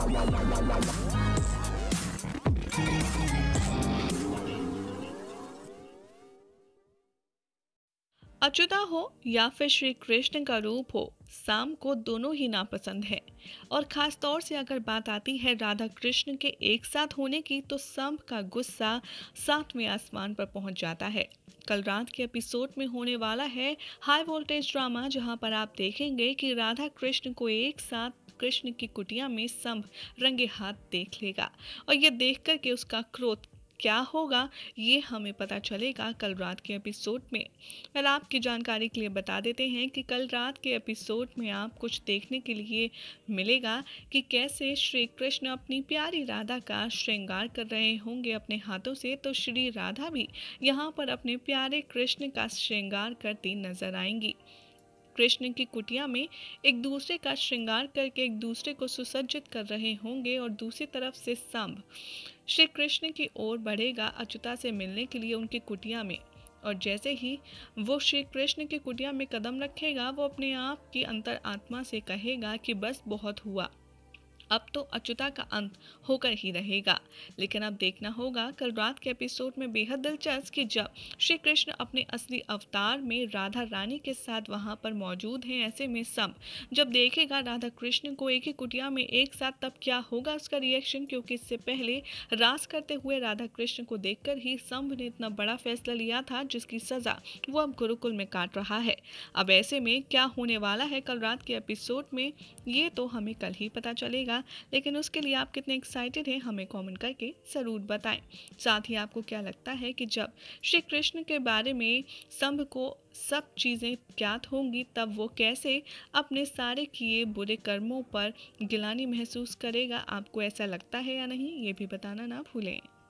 अच्युता हो या फिर श्री कृष्ण का रूप हो साम को दोनों ही नापसंद है और खास तौर से अगर बात आती है राधा कृष्ण के एक साथ होने की तो सांप का गुस्सा सातवें आसमान पर पहुंच जाता है कल रात के एपिसोड में होने वाला है हाई वोल्टेज ड्रामा जहां पर आप देखेंगे कि राधा कृष्ण को एक साथ कृष्ण की कुटिया में संभ रंगे हाथ देख लेगा और यह देख कर के उसका क्रोध क्या होगा ये हमें पता चलेगा कल रात के एपिसोड में कल आपकी जानकारी के लिए बता देते हैं कि कल रात के एपिसोड में आप कुछ देखने के लिए मिलेगा कि कैसे श्री कृष्ण अपनी प्यारी राधा का श्रृंगार कर रहे होंगे अपने हाथों से तो श्री राधा भी यहाँ पर अपने प्यारे कृष्ण का श्रृंगार करती नजर आएंगी कृष्ण की कुटिया में एक दूसरे का श्रृंगार करके एक दूसरे को सुसज्जित कर रहे होंगे और दूसरी तरफ से सांब श्री कृष्ण की ओर बढ़ेगा अच्युता से मिलने के लिए उनकी कुटिया में और जैसे ही वो श्री कृष्ण की कुटिया में कदम रखेगा वो अपने आप की अंतर आत्मा से कहेगा कि बस बहुत हुआ अब तो अच्युता का अंत होकर ही रहेगा लेकिन अब देखना होगा कल रात के एपिसोड में बेहद दिलचस्प कि जब श्री कृष्ण अपने असली अवतार में राधा रानी के साथ वहां पर मौजूद हैं ऐसे में सब जब देखेगा राधा कृष्ण को एक ही कुटिया में एक साथ तब क्या होगा उसका रिएक्शन क्योंकि इससे पहले रास करते हुए राधा कृष्ण को देखकर ही संभ ने इतना बड़ा फैसला लिया था जिसकी सजा वो अब गुरुकुल में काट रहा है अब ऐसे में क्या होने वाला है कल रात के एपिसोड में ये तो हमें कल ही पता चलेगा जाएगा लेकिन उसके लिए आप कितने एक्साइटेड हैं हमें कमेंट करके ज़रूर बताएं साथ ही आपको क्या लगता है कि जब श्री कृष्ण के बारे में संभ को सब चीज़ें ज्ञात होंगी तब वो कैसे अपने सारे किए बुरे कर्मों पर गिलानी महसूस करेगा आपको ऐसा लगता है या नहीं ये भी बताना ना भूलें